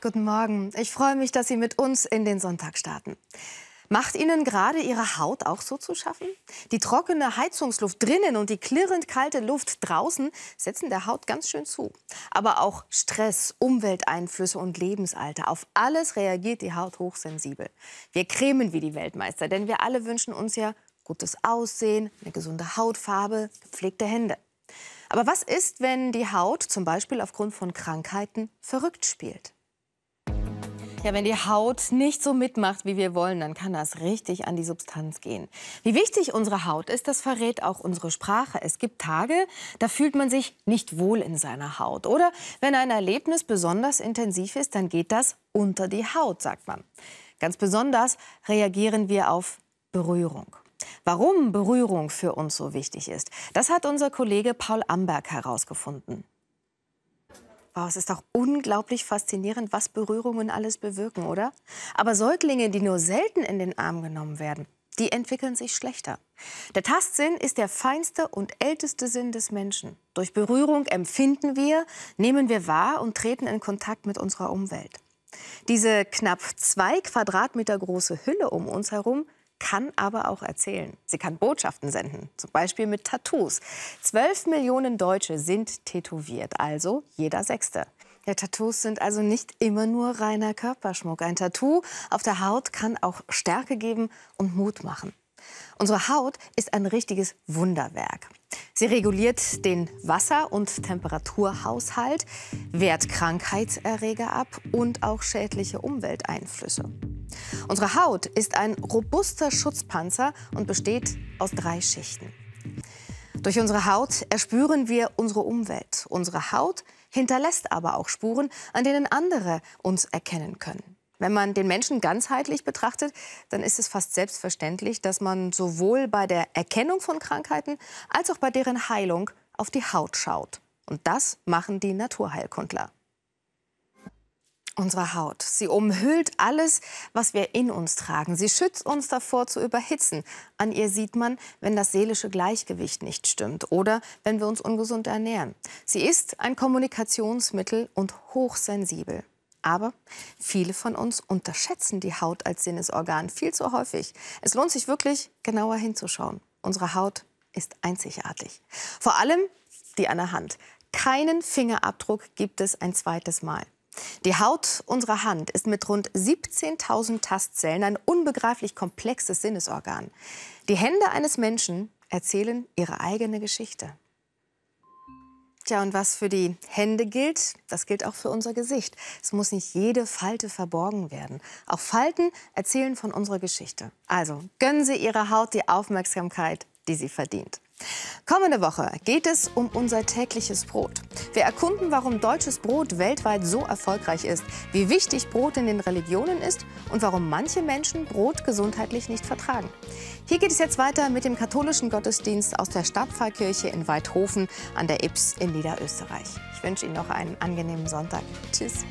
Guten Morgen. Ich freue mich, dass Sie mit uns in den Sonntag starten. Macht Ihnen gerade Ihre Haut auch so zu schaffen? Die trockene Heizungsluft drinnen und die klirrend kalte Luft draußen setzen der Haut ganz schön zu. Aber auch Stress, Umwelteinflüsse und Lebensalter, auf alles reagiert die Haut hochsensibel. Wir cremen wie die Weltmeister, denn wir alle wünschen uns ja gutes Aussehen, eine gesunde Hautfarbe, gepflegte Hände. Aber was ist, wenn die Haut zum Beispiel aufgrund von Krankheiten verrückt spielt? Ja, wenn die Haut nicht so mitmacht, wie wir wollen, dann kann das richtig an die Substanz gehen. Wie wichtig unsere Haut ist, das verrät auch unsere Sprache. Es gibt Tage, da fühlt man sich nicht wohl in seiner Haut. Oder wenn ein Erlebnis besonders intensiv ist, dann geht das unter die Haut, sagt man. Ganz besonders reagieren wir auf Berührung. Warum Berührung für uns so wichtig ist, das hat unser Kollege Paul Amberg herausgefunden. Wow, oh, es ist doch unglaublich faszinierend, was Berührungen alles bewirken, oder? Aber Säuglinge, die nur selten in den Arm genommen werden, die entwickeln sich schlechter. Der Tastsinn ist der feinste und älteste Sinn des Menschen. Durch Berührung empfinden wir, nehmen wir wahr und treten in Kontakt mit unserer Umwelt. Diese knapp zwei Quadratmeter große Hülle um uns herum kann aber auch erzählen. Sie kann Botschaften senden, zum Beispiel mit Tattoos. Zwölf Millionen Deutsche sind tätowiert, also jeder Sechste. Ja, Tattoos sind also nicht immer nur reiner Körperschmuck. Ein Tattoo auf der Haut kann auch Stärke geben und Mut machen. Unsere Haut ist ein richtiges Wunderwerk. Sie reguliert den Wasser- und Temperaturhaushalt, wehrt Krankheitserreger ab und auch schädliche Umwelteinflüsse. Unsere Haut ist ein robuster Schutzpanzer und besteht aus drei Schichten. Durch unsere Haut erspüren wir unsere Umwelt. Unsere Haut hinterlässt aber auch Spuren, an denen andere uns erkennen können. Wenn man den Menschen ganzheitlich betrachtet, dann ist es fast selbstverständlich, dass man sowohl bei der Erkennung von Krankheiten als auch bei deren Heilung auf die Haut schaut. Und das machen die Naturheilkundler. Unsere Haut. Sie umhüllt alles, was wir in uns tragen. Sie schützt uns davor zu überhitzen. An ihr sieht man, wenn das seelische Gleichgewicht nicht stimmt oder wenn wir uns ungesund ernähren. Sie ist ein Kommunikationsmittel und hochsensibel. Aber viele von uns unterschätzen die Haut als Sinnesorgan viel zu häufig. Es lohnt sich wirklich, genauer hinzuschauen. Unsere Haut ist einzigartig. Vor allem die an der Hand. Keinen Fingerabdruck gibt es ein zweites Mal. Die Haut unserer Hand ist mit rund 17.000 Tastzellen ein unbegreiflich komplexes Sinnesorgan. Die Hände eines Menschen erzählen ihre eigene Geschichte. Tja, und was für die Hände gilt, das gilt auch für unser Gesicht. Es muss nicht jede Falte verborgen werden. Auch Falten erzählen von unserer Geschichte. Also gönnen Sie Ihrer Haut die Aufmerksamkeit, die sie verdient. Kommende Woche geht es um unser tägliches Brot. Wir erkunden, warum deutsches Brot weltweit so erfolgreich ist, wie wichtig Brot in den Religionen ist und warum manche Menschen Brot gesundheitlich nicht vertragen. Hier geht es jetzt weiter mit dem katholischen Gottesdienst aus der Stadtpfarrkirche in Weidhofen an der Ips in Niederösterreich. Ich wünsche Ihnen noch einen angenehmen Sonntag. Tschüss.